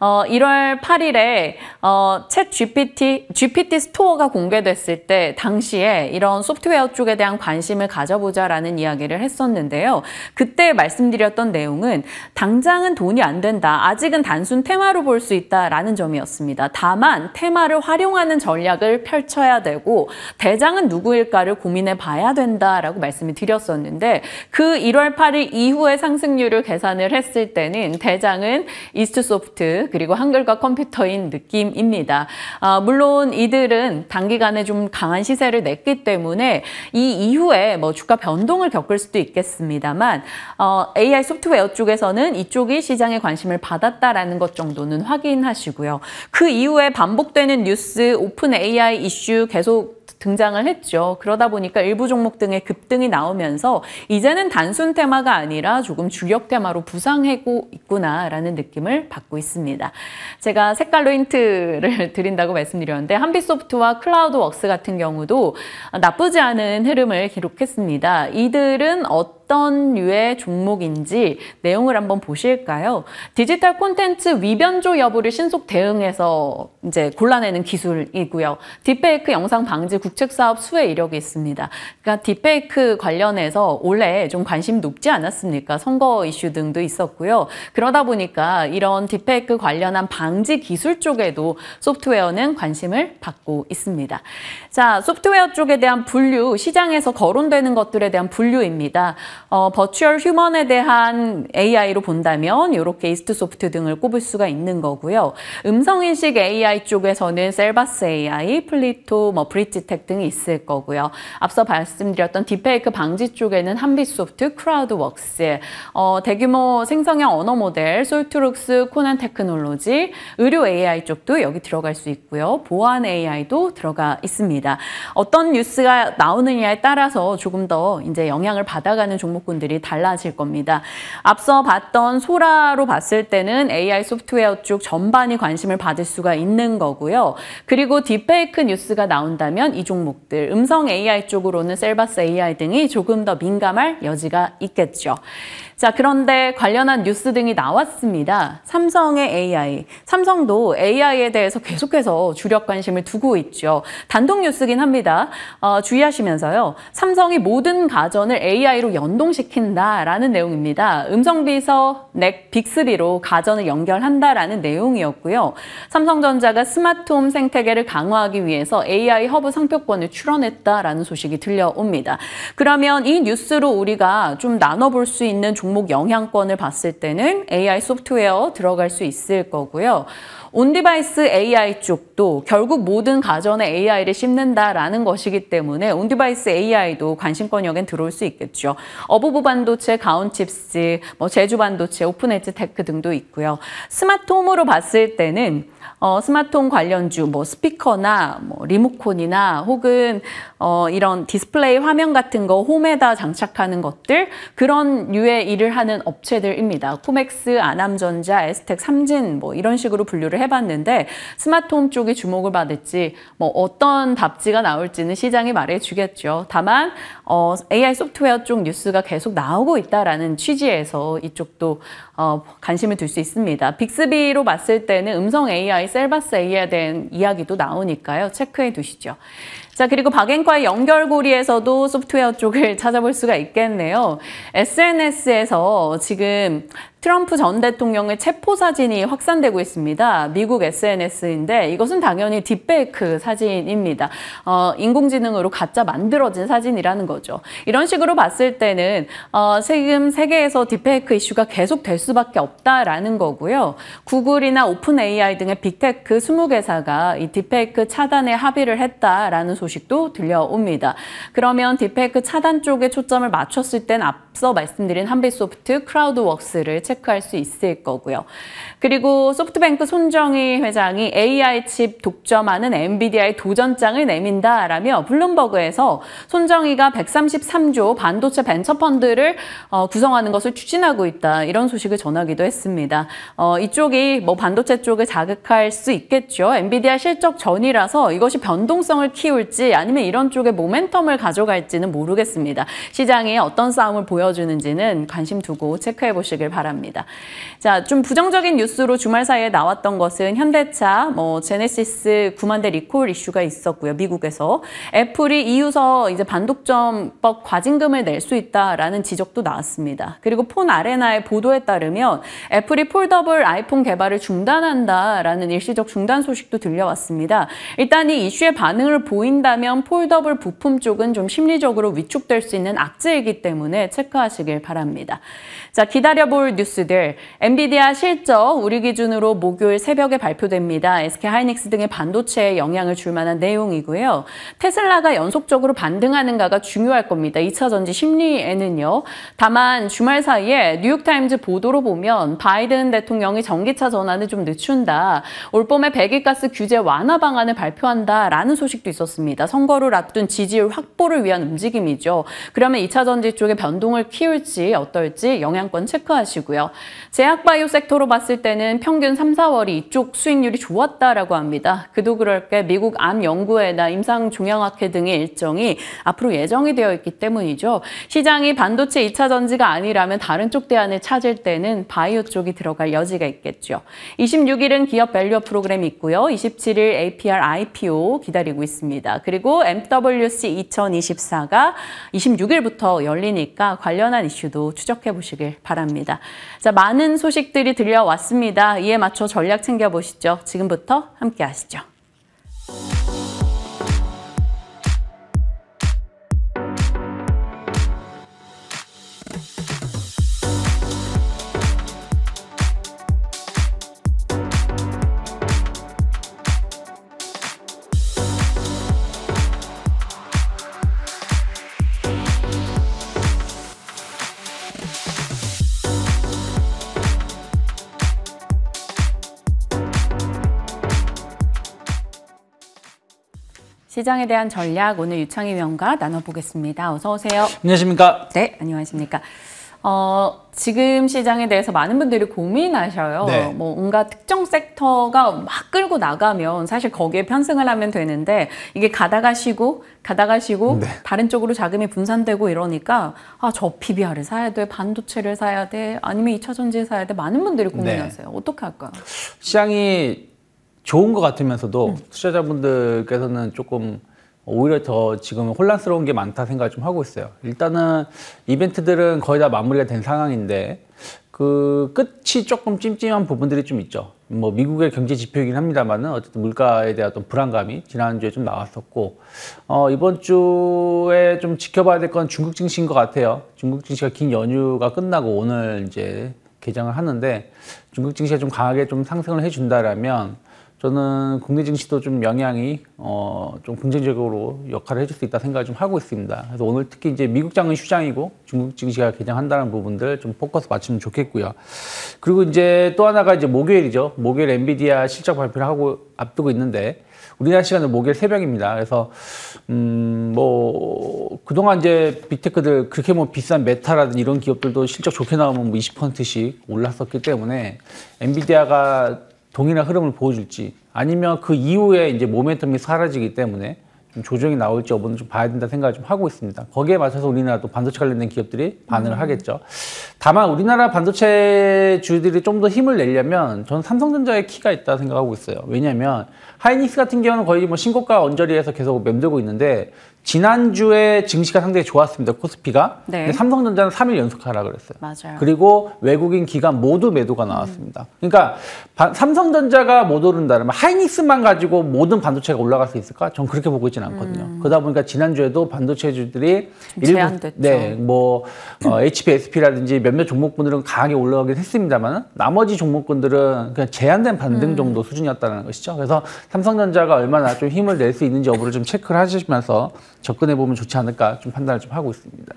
Speaker 2: 어, 1월 8일에 어, 챗 GPT, GPT 스토어가 공개됐을 때 당시에 이런 소프트웨어 쪽에 대한 관심을 가져보자라는 이야기를 했었는데요. 그때 말씀드렸던 내용은 당장은 돈이 안 된다. 아직은 단순 테마로 볼 수 있다라는 점이었습니다. 다만 테마를 활용하는 전략을 펼쳐야 되고 대장은 누구일까를 고민해 봐야 된다라고 말씀을 드렸었는데 그 1월 8일 이후에 상승률을 계산을 했을 때는 대장은 이스트소프트 그리고 한글과 컴퓨터인 느낌입니다. 아, 물론 이들은 단기간에 좀 강한 시세를 냈기 때문에 이 이후에 뭐 주가 변동을 겪을 수도 있겠습니다만 어, AI 소프트웨어 쪽에서는 이쪽이 시장의 관심을 받았다라는 것 정도는 확인하시고요. 그 이후에 반복되는 뉴스, 오픈 AI 이슈 계속 등장을 했죠. 그러다 보니까 일부 종목 등의 급등이 나오면서 이제는 단순 테마가 아니라 조금 주력 테마로 부상하고 있구나라는 느낌을 받고 있습니다. 제가 색깔로 힌트를 드린다고 말씀드렸는데 한빛소프트와 클라우드웍스 같은 경우도 나쁘지 않은 흐름을 기록했습니다. 이들은 어떤 어떤 류의 종목인지 내용을 한번 보실까요? 디지털 콘텐츠 위변조 여부를 신속 대응해서 이제 골라내는 기술이고요. 딥페이크 영상 방지 국책 사업 수혜 이력이 있습니다. 그러니까 딥페이크 관련해서 원래 좀 관심 높지 않았습니까? 선거 이슈 등도 있었고요. 그러다 보니까 이런 딥페이크 관련한 방지 기술 쪽에도 소프트웨어는 관심을 받고 있습니다. 자, 소프트웨어 쪽에 대한 분류, 시장에서 거론되는 것들에 대한 분류입니다. 어, 버추얼 휴먼에 대한 AI로 본다면 이렇게 이스트소프트 등을 꼽을 수가 있는 거고요. 음성인식 AI 쪽에서는 셀바스 AI, 플리토, 뭐 브릿지텍 등이 있을 거고요. 앞서 말씀드렸던 딥페이크 방지 쪽에는 한빛소프트 크라우드웍스, 어, 대규모 생성형 언어 모델, 솔트룩스, 코난 테크놀로지, 의료 AI 쪽도 여기 들어갈 수 있고요. 보안 AI도 들어가 있습니다. 어떤 뉴스가 나오느냐에 따라서 조금 더 이제 영향을 받아가는 종 종목군들이 달라질 겁니다. 앞서 봤던 소라로 봤을 때는 AI 소프트웨어 쪽 전반이 관심을 받을 수가 있는 거고요. 그리고 딥페이크 뉴스가 나온다면 이 종목들 음성 AI 쪽으로는 셀바스 AI 등이 조금 더 민감할 여지가 있겠죠. 자, 그런데 관련한 뉴스 등이 나왔습니다. 삼성의 AI. 삼성도 AI에 대해서 계속해서 주력 관심을 두고 있죠. 단독 뉴스긴 합니다. 어, 주의하시면서요. 삼성이 모든 가전을 AI로 연동시킨다라는 내용입니다. 음성비서 넥 빅3로 가전을 연결한다라는 내용이었고요. 삼성전자가 스마트홈 생태계를 강화하기 위해서 AI 허브 상표권을 출원했다라는 소식이 들려옵니다. 그러면 이 뉴스로 우리가 좀 나눠볼 수 있는 종 종목 영향권을 봤을 때는 AI 소프트웨어 들어갈 수 있을 거고요. 온디바이스 AI 쪽도 결국 모든 가전에 AI를 심는다라는 것이기 때문에 온디바이스 AI도 관심권 역엔 들어올 수 있겠죠. 어부부 반도체, 가온칩스, 뭐 제주 반도체, 오픈엣지 테크 등도 있고요. 스마트홈으로 봤을 때는 어, 스마트홈 관련주, 뭐 스피커나 뭐 리모컨이나 혹은 어, 이런 디스플레이 화면 같은 거 홈에다 장착하는 것들 그런 유의 일을 하는 업체들입니다. 코맥스, 아남전자, 에스텍, 삼진 뭐 이런 식으로 분류를 조사를 해봤는데 스마트홈 쪽이 주목을 받을지 뭐 어떤 답지가 나올지는 시장이 말해주겠죠. 다만 어, AI 소프트웨어 쪽 뉴스가 계속 나오고 있다라는 취지에서 이쪽도 어, 관심을 둘 수 있습니다. 빅스비로 봤을 때는 음성 AI, 셀바스 AI에 대한 이야기도 나오니까요. 체크해 두시죠. 자 그리고 박앤과의 연결고리에서도 소프트웨어 쪽을 찾아볼 수가 있겠네요. SNS에서 지금 트럼프 전 대통령의 체포 사진이 확산되고 있습니다. 미국 SNS인데 이것은 당연히 딥페이크 사진입니다. 어, 인공지능으로 가짜 만들어진 사진이라는 거죠. 이런 식으로 봤을 때는 어, 지금 세계에서 딥페이크 이슈가 계속 될 수밖에 없다라는 거고요. 구글이나 오픈 AI 등의 빅테크 20개사가 이 딥페이크 차단에 합의를 했다라는 소식도 들려옵니다. 그러면 딥페이크 차단 쪽에 초점을 맞췄을 땐 앞서 말씀드린 한빛소프트 크라우드웍스를 체크 체크할 수 있을 거고요. 그리고 소프트뱅크 손정희 회장이 AI 칩 독점하는 엔비디아의 도전장을 내민다라며 블룸버그에서 손정희가 133조 반도체 벤처펀드를 어, 구성하는 것을 추진하고 있다 이런 소식을 전하기도 했습니다. 어, 이쪽이 뭐 반도체 쪽을 자극할 수 있겠죠. 엔비디아 실적 전이라서 이것이 변동성을 키울지 아니면 이런 쪽에 모멘텀을 가져갈지는 모르겠습니다. 시장이 어떤 싸움을 보여주는지는 관심 두고 체크해 보시길 바랍니다. 합니다. 자, 좀 부정적인 뉴스로 주말 사이에 나왔던 것은 현대차, 뭐 제네시스 9만 대 리콜 이슈가 있었고요. 미국에서 애플이 EU서 이제 반독점법 과징금을 낼 수 있다라는 지적도 나왔습니다. 그리고 폰 아레나의 보도에 따르면 애플이 폴더블 아이폰 개발을 중단한다라는 일시적 중단 소식도 들려왔습니다. 일단 이 이슈에 반응을 보인다면 폴더블 부품 쪽은 좀 심리적으로 위축될 수 있는 악재이기 때문에 체크하시길 바랍니다. 자, 기다려볼 뉴스들. 엔비디아 실적 우리 기준으로 목요일 새벽에 발표됩니다. SK 하이닉스 등의 반도체에 영향을 줄 만한 내용이고요. 테슬라가 연속적으로 반등하는가가 중요할 겁니다. 2차 전지 심리에는요. 다만 주말 사이에 뉴욕타임즈 보도로 보면 바이든 대통령이 전기차 전환을 좀 늦춘다. 올봄에 배기가스 규제 완화 방안을 발표한다라는 소식도 있었습니다. 선거를 앞둔 지지율 확보를 위한 움직임이죠. 그러면 2차 전지 쪽에 변동을 키울지 어떨지 영향 지향권 체크하시고요. 제약바이오 섹터로 봤을 때는 평균 3, 4월이 이쪽 수익률이 좋았다라고 합니다. 그도 그럴 게 미국 암연구회나 임상종양학회 등의 일정이 앞으로 예정이 되어 있기 때문이죠. 시장이 반도체 2차 전지가 아니라면 다른 쪽 대안을 찾을 때는 바이오 쪽이 들어갈 여지가 있겠죠. 26일은 기업 밸류업 프로그램이 있고요. 27일 APR IPO 기다리고 있습니다. 그리고 MWC 2024가 26일부터 열리니까 관련한 이슈도 추적해 보시길 바랍니다. 주시길 바랍니다. 자, 많은 소식들이 들려왔습니다. 이에 맞춰 전략 챙겨보시죠. 지금부터 함께 하시죠. 시장에 대한 전략 오늘 유창희 위원과 나눠보겠습니다. 어서 오세요. 안녕하십니까? 네, 안녕하십니까? 어, 지금 시장에 대해서 많은 분들이 고민하셔요. 네. 뭐 뭔가 특정 섹터가 막 끌고 나가면 사실 거기에 편승을 하면 되는데 이게 가다가 쉬고 가다가 쉬고 네. 다른 쪽으로 자금이 분산되고 이러니까 아, 저 PBR을 사야 돼. 반도체를 사야 돼. 아니면 이차 전지 사야 돼. 많은 분들이 네. 고민하세요. 네. 어떻게 할까요?
Speaker 3: 시장이 좋은 것 같으면서도 음. 투자자분들께서는 조금 오히려 더 지금 혼란스러운 게 많다 생각을 좀 하고 있어요. 일단은 이벤트들은 거의 다 마무리가 된 상황인데 그 끝이 조금 찜찜한 부분들이 좀 있죠. 뭐 미국의 경제 지표이긴 합니다만은 어쨌든 물가에 대한 어떤 불안감이 지난주에 좀 나왔었고 어 이번 주에 좀 지켜봐야 될 건 중국 증시인 것 같아요. 중국 증시가 긴 연휴가 끝나고 오늘 이제 개장을 하는데 중국 증시가 좀 강하게 좀 상승을 해준다라면 저는 국내 증시도 좀 영향이 어, 좀 긍정적으로 역할을 해줄 수 있다 생각을 좀 하고 있습니다. 그래서 오늘 특히 이제 미국 장은 휴장이고 중국 증시가 개장한다는 부분들 좀 포커스 맞추면 좋겠고요. 그리고 이제 또 하나가 이제 목요일이죠. 목요일 엔비디아 실적 발표를 하고 앞두고 있는데 우리나라 시간은 목요일 새벽입니다. 그래서 음뭐 그동안 이제 빅테크들 그렇게 뭐 비싼 메타라든 이런 기업들도 실적 좋게 나오면 뭐 20%씩 올랐었기 때문에 엔비디아가 동일한 흐름을 보여줄지 아니면 그 이후에 이제 모멘텀이 사라지기 때문에 좀 조정이 나올지 여부는 좀 봐야 된다 생각을 좀 하고 있습니다. 거기에 맞춰서 우리나라도 반도체 관련된 기업들이 반응을 음. 하겠죠. 다만 우리나라 반도체 주들이 좀 더 힘을 내려면 저는 삼성전자의 키가 있다 생각하고 있어요. 왜냐하면 하이닉스 같은 경우는 거의 뭐 신고가 언저리에서 계속 맴돌고 있는데 지난주에 증시가 상당히 좋았습니다. 코스피가. 네. 삼성전자는 3일 연속 하라 그랬어요. 맞아요. 그리고 외국인 기관 모두 매도가 나왔습니다. 음. 그러니까 바, 삼성전자가 못 오른다면 하이닉스만 가지고 모든 반도체가 올라갈 수 있을까? 전 그렇게 보고 있지는 않거든요. 음. 그러다 보니까 지난주에도 반도체주들이 일부 네, 뭐 어, HPSP라든지 몇몇 종목분들은 강하게 올라가긴 했습니다만 나머지 종목분들은 그냥 제한된 반등 음. 정도 수준이었다는 것이죠. 그래서 삼성전자가 얼마나 좀 힘을 낼 수 있는지 여부를 좀 체크를 하시면서 접근해 보면 좋지 않을까 좀 판단을 좀 하고 있습니다.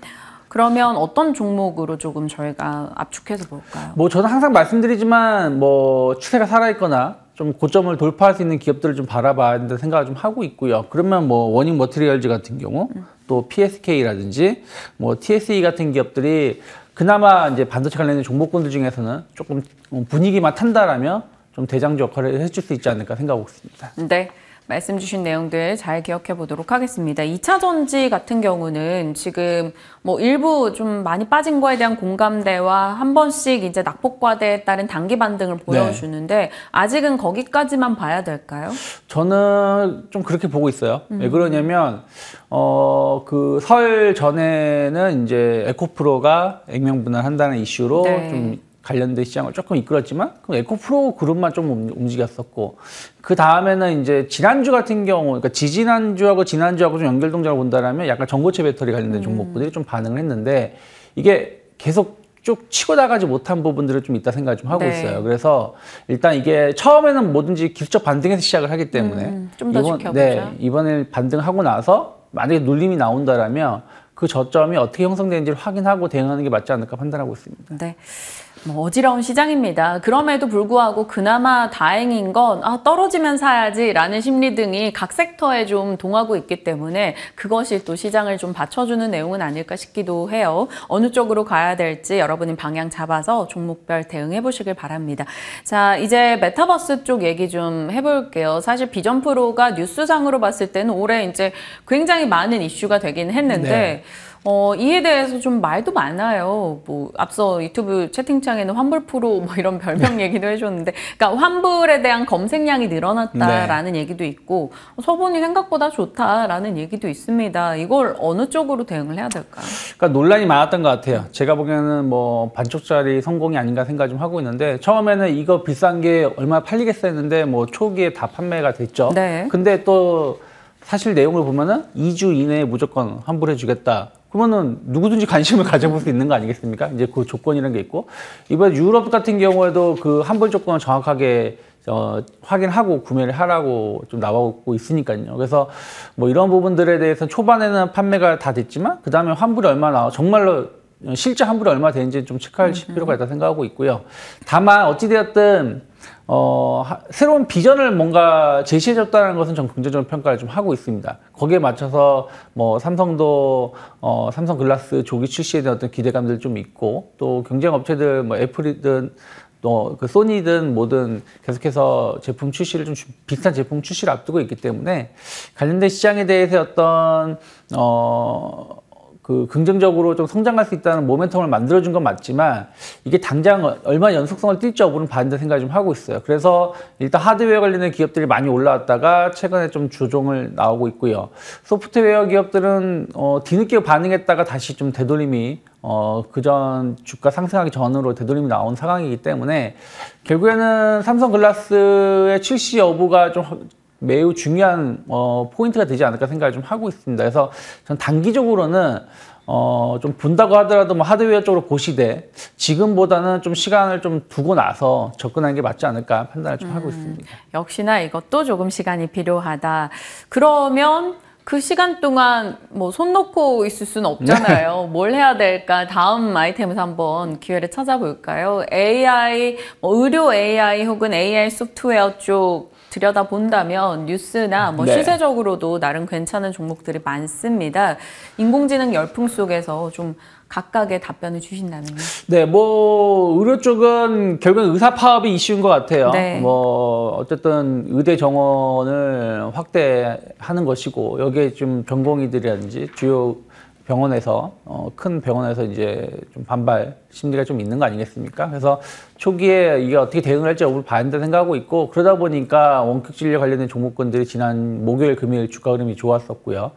Speaker 2: 그러면 어떤 종목으로 조금 저희가 압축해서 볼까요?
Speaker 3: 뭐 저는 항상 말씀드리지만 뭐 추세가 살아있거나 좀 고점을 돌파할 수 있는 기업들을 좀 바라봐야 된다 생각을 좀 하고 있고요. 그러면 뭐 워닝 머트리얼즈 같은 경우 또 PSK라든지 뭐 TSE 같은 기업들이 그나마 이제 반도체 관련된 종목군들 중에서는 조금 분위기만 탄다라면 좀 대장주 역할을 해줄 수 있지 않을까 생각하고 있습니다.
Speaker 2: 네. 말씀 주신 내용들 잘 기억해 보도록 하겠습니다. 2차 전지 같은 경우는 지금 뭐 일부 좀 많이 빠진 거에 대한 공감대와 한 번씩 이제 낙폭과대에 따른 단기 반등을 네. 보여주는데 네. 아직은 거기까지만 봐야 될까요?
Speaker 3: 저는 좀 그렇게 보고 있어요. 음. 왜 그러냐면 어그설 전에는 이제 에코프로가 액면분할 한다는 이슈로 네. 좀 관련된 시장을 조금 이끌었지만 그 에코프로 그룹만 좀 움직였었고 그 다음에는 이제 지난주 같은 경우 그러니까 지지난주하고 지난주하고 좀 연결 동작을 본다라면 약간 전고체 배터리 관련된 종목들이 음. 좀 반응을 했는데 이게 계속 쭉 치고 나가지 못한 부분들을 좀 있다 생각을 좀 하고 네. 있어요. 그래서 일단 이게 처음에는 뭐든지 기술적 반등에서 시작을 하기 때문에 음, 좀더 이번, 지켜보자. 네, 이번에 반등하고 나서 만약에 눌림이 나온다라면 그 저점이 어떻게 형성되는지를 확인하고 대응하는 게 맞지 않을까 판단하고 있습니다.
Speaker 2: 네. 뭐 어지러운 시장입니다. 그럼에도 불구하고 그나마 다행인 건 아, 떨어지면 사야지 라는 심리 등이 각 섹터에 좀 동하고 있기 때문에 그것이 또 시장을 좀 받쳐주는 내용은 아닐까 싶기도 해요. 어느 쪽으로 가야 될지 여러분이 방향 잡아서 종목별 대응해 보시길 바랍니다. 자 이제 메타버스 쪽 얘기 좀 해볼게요. 사실 비전 프로가 뉴스상으로 봤을 때는 올해 이제 굉장히 많은 이슈가 되긴 했는데 네. 어, 이에 대해서 좀 말도 많아요. 뭐 앞서 유튜브 채팅창에는 환불 프로 뭐 음. 이런 별명 얘기도 해줬는데, 그러니까 환불에 대한 검색량이 늘어났다라는 네. 얘기도 있고 서본이 생각보다 좋다라는 얘기도 있습니다. 이걸 어느 쪽으로 대응을 해야 될까
Speaker 3: 그러니까 논란이 많았던 것 같아요. 제가 보기에는 뭐 반쪽짜리 성공이 아닌가 생각 좀 하고 있는데 처음에는 이거 비싼 게 얼마 팔리겠어 했는데 뭐 초기에 다 판매가 됐죠. 네. 근데 또 사실 내용을 보면은 2주 이내에 무조건 환불해 주겠다. 그러면은 누구든지 관심을 가져볼 수 있는 거 아니겠습니까? 이제 그 조건이라는 게 있고 이번 유럽 같은 경우에도 그 환불 조건을 정확하게 어, 확인하고 구매를 하라고 좀 나오고 있으니까요. 그래서 뭐 이런 부분들에 대해서 초반에는 판매가 다 됐지만 그 다음에 환불이 얼마 나 정말로 실제 환불이 얼마 되는지 좀 체크할 필요가 있다 생각하고 있고요. 다만 어찌되었든 어, 하, 새로운 비전을 뭔가 제시해줬다는 것은 전 긍정적인 평가를 좀 하고 있습니다. 거기에 맞춰서 뭐 삼성도 어, 삼성 글라스 조기 출시에 대한 어떤 기대감들 좀 있고 또 경쟁 업체들 뭐 애플이든 또 그 소니든 뭐든 계속해서 제품 출시를 좀 비슷한 제품 출시를 앞두고 있기 때문에 관련된 시장에 대해서 어떤 어그 긍정적으로 좀 성장할 수 있다는 모멘텀을 만들어준 건 맞지만 이게 당장 얼마 연속성을 띨지 여부는 반대 생각을좀 하고 있어요. 그래서 일단 하드웨어 관련된 기업들이 많이 올라왔다가 최근에 좀조종을 나오고 있고요. 소프트웨어 기업들은 어, 뒤늦게 반응했다가 다시 좀 되돌림이 어, 그전 주가 상승하기 전으로 되돌림이 나온 상황이기 때문에 결국에는 삼성글라스의 출시 여부가 좀 매우 중요한 어, 포인트가 되지 않을까 생각을 좀 하고 있습니다. 그래서 전 단기적으로는 어, 좀 본다고 하더라도 뭐 하드웨어 쪽으로 고시되 지금보다는 좀 시간을 좀 두고 나서 접근하는 게 맞지 않을까 판단을 좀 음, 하고 있습니다.
Speaker 2: 역시나 이것도 조금 시간이 필요하다. 그러면 그 시간 동안 뭐 손 놓고 있을 수는 없잖아요. 네. 뭘 해야 될까? 다음 아이템을 한번 기회를 찾아볼까요? AI, 뭐 의료 AI 혹은 AI 소프트웨어 쪽 들여다본다면 뉴스나 뭐 네. 시세적으로도 나름 괜찮은 종목들이 많습니다. 인공지능 열풍 속에서 좀 각각의 답변을 주신다면요?
Speaker 3: 네, 뭐 의료 쪽은 결국 의사 파업이 이슈인 것 같아요. 네. 뭐 어쨌든 의대 정원을 확대하는 것이고 여기에 좀 전공의들이라든지 주요 병원에서 어, 큰 병원에서 이제 좀 반발 심리가 좀 있는 거 아니겠습니까? 그래서 초기에 이게 어떻게 대응을 할지 여부를 봐야 한다 생각하고 있고 그러다 보니까 원격 진료 관련된 종목군들이 지난 목요일 금요일 주가 흐름이 좋았었고요.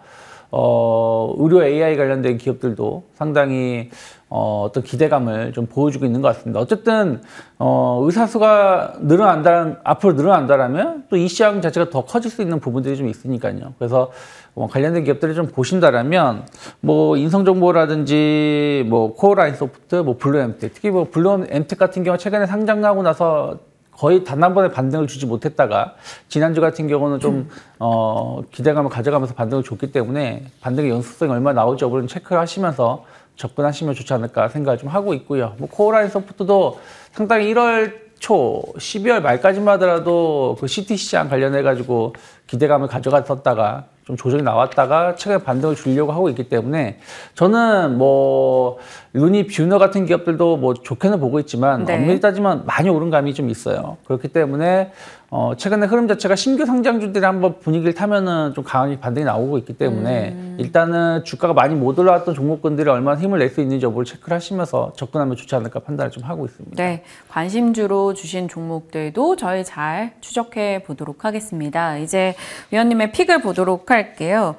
Speaker 3: 어, 의료 AI 관련된 기업들도 상당히 어, 어떤 기대감을 좀 보여주고 있는 것 같습니다. 어쨌든 어, 의사수가 늘어난다 앞으로 늘어난다라면 또 이 시장 자체가 더 커질 수 있는 부분들이 좀 있으니까요. 그래서 뭐 관련된 기업들을 좀 보신다라면 뭐 인성정보라든지 뭐 코어라인 소프트, 뭐 블루엠텍 특히 뭐 블루엠텍 같은 경우 최근에 상장하고 나서 거의 단 한 번의 반등을 주지 못했다가 지난주 같은 경우는 좀 어, 기대감을 가져가면서 반등을 줬기 때문에 반등의 연속성이 얼마나 나올지 여부는 체크를 하시면서 접근하시면 좋지 않을까 생각을 좀 하고 있고요. 뭐 코어라인 소프트도 상당히 1월 초 12월 말까지만 하더라도 그 c 티 시장 관련해 가지고 기대감을 가져갔었다가 좀 조정이 나왔다가 최근에 반등을 주려고 하고 있기 때문에 저는 뭐 루니 뷰너 같은 기업들도 뭐 좋게는 보고 있지만 네. 엄밀히 따지면 많이 오른 감이 좀 있어요. 그렇기 때문에 어, 최근에 흐름 자체가 신규 상장주들이 한번 분위기를 타면은 좀 강하게 반등이 나오고 있기 때문에 음. 일단은 주가가 많이 못 올라왔던 종목군들이 얼마나 힘을 낼 수 있는지 여부를 체크를 하시면서 접근하면 좋지 않을까 판단을 좀 하고 있습니다.
Speaker 2: 네. 관심주로 주신 종목들도 저희 잘 추적해 보도록 하겠습니다. 이제 위원님의 픽을 보도록 할게요.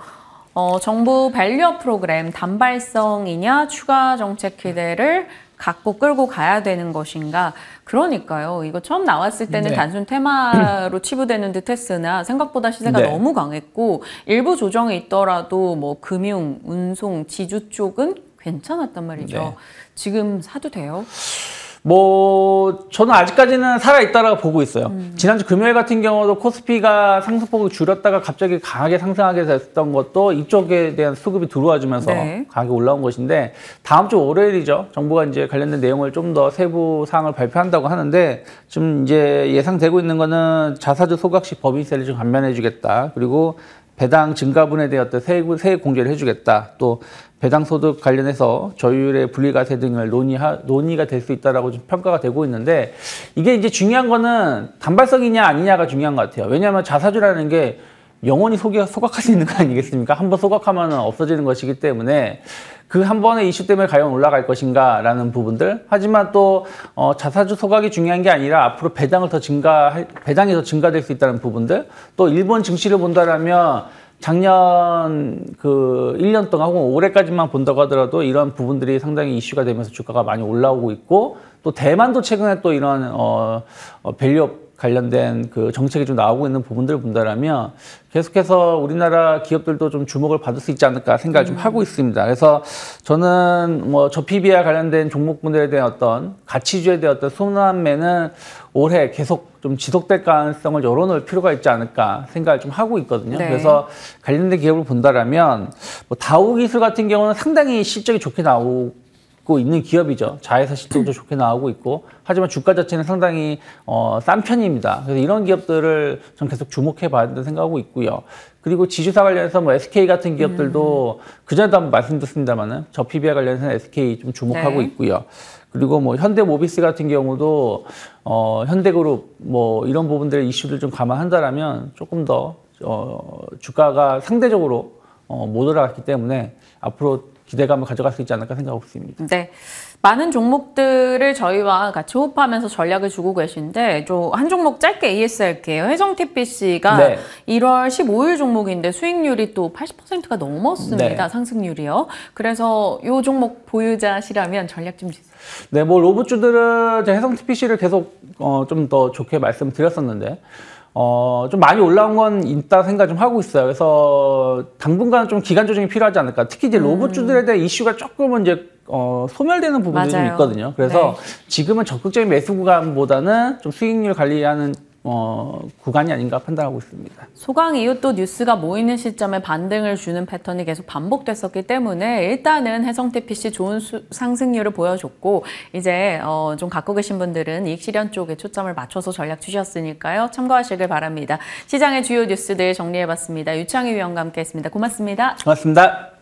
Speaker 2: 어, 정부 반려 프로그램 단발성이냐 추가 정책 기대를 음. 갖고 끌고 가야 되는 것인가. 그러니까요. 이거 처음 나왔을 때는 네. 단순 테마로 치부되는 듯 했으나 생각보다 시세가 네. 너무 강했고 일부 조정이 있더라도 뭐 금융, 운송, 지주 쪽은 괜찮았단 말이죠. 네. 지금 사도 돼요?
Speaker 3: 뭐 저는 아직까지는 살아 있다라고 보고 있어요. 음. 지난주 금요일 같은 경우도 코스피가 상승폭을 줄였다가 갑자기 강하게 상승하게 됐던 것도 이쪽에 대한 수급이 들어와주면서 네. 강하게 올라온 것인데 다음 주 월요일이죠. 정부가 이제 관련된 내용을 좀 더 세부 사항을 발표한다고 하는데 지금 이제 예상되고 있는 거는 자사주 소각시 법인세를 좀 감면해주겠다. 그리고 배당 증가분에 대해 어 세액, 세액 공제를 해주겠다. 또 배당 소득 관련해서 저율의 분리과세 등을 논의하, 논의가 될 수 있다라고 좀 평가가 되고 있는데 이게 이제 중요한 거는 단발성이냐 아니냐가 중요한 것 같아요. 왜냐하면 자사주라는 게 영원히 속이, 소각할 수 있는 거 아니겠습니까? 한번 소각하면 없어지는 것이기 때문에 그한 번의 이슈 때문에 과연 올라갈 것인가라는 부분들. 하지만 또 어, 자사주 소각이 중요한 게 아니라 앞으로 배당을 더 증가 배당이 더 증가될 수 있다는 부분들. 또 일본 증시를 본다라면 작년 그 1년 동안 혹은 올해까지만 본다고 하더라도 이런 부분들이 상당히 이슈가 되면서 주가가 많이 올라오고 있고 또 대만도 최근에 또 이런 어, 어 밸류업 관련된 그 정책이 좀 나오고 있는 부분들을 본다라면 계속해서 우리나라 기업들도 좀 주목을 받을 수 있지 않을까 생각을 음. 좀 하고 있습니다. 그래서 저는 뭐저피비와 관련된 종목분들에 대한 어떤 가치주에 대한 어떤 순환매는 올해 계속 좀 지속될 가능성을 열어놓을 필요가 있지 않을까 생각을 좀 하고 있거든요. 네. 그래서 관련된 기업을 본다라면 뭐 다우 기술 같은 경우는 상당히 실적이 좋게 나오고 갖고 있는 기업이죠. 자회사 실적도 좋게 나오고 있고 하지만 주가 자체는 상당히 어, 싼 편입니다. 그래서 이런 기업들을 전 계속 주목해 봐야 된다 고 생각하고 있고요. 그리고 지주사 관련해서 뭐 SK 같은 기업들도 음. 그전에도 한번 말씀드렸습니다만은 저 PBR 관련해서 는 SK 좀 주목하고 네. 있고요. 그리고 뭐 현대모비스 같은 경우도 어, 현대그룹 뭐 이런 부분들의 이슈를 좀 감안한다라면 조금 더 어, 주가가 상대적으로 어, 못 올라갔기 때문에 앞으로 기대감을 가져갈 수 있지 않을까 생각하고 있습니다.
Speaker 2: 네. 많은 종목들을 저희와 같이 호흡하면서 전략을 주고 계신데 한 종목 짧게 AS할게요. 회성 TPC가 네. 1월 15일 종목인데 수익률이 또 80%가 넘었습니다. 네. 상승률이요. 그래서 이 종목 보유자시라면 전략 좀 주세요.
Speaker 3: 네, 뭐 로봇주들은 회성 TPC를 계속 어, 좀 더 좋게 말씀드렸었는데 어, 좀 많이 올라온 건 있다 생각 좀 하고 있어요. 그래서 당분간은 좀 기간 조정이 필요하지 않을까. 특히 이제 음. 로봇주들에 대한 이슈가 조금은 이제 어, 소멸되는 부분이좀 있거든요. 그래서 네. 지금은 적극적인 매수 구간보다는 좀 수익률 관리하는 어, 구간이 아닌가 판단하고 있습니다.
Speaker 2: 소강 이후 또 뉴스가 모이는 시점에 반등을 주는 패턴이 계속 반복됐었기 때문에 일단은 해성 TPC 좋은 수, 상승률을 보여줬고 이제 어, 좀 갖고 계신 분들은 이익 실현 쪽에 초점을 맞춰서 전략 주셨으니까요. 참고하시길 바랍니다. 시장의 주요 뉴스들 정리해봤습니다. 유창희 위원과 함께했습니다. 고맙습니다.
Speaker 3: 고맙습니다.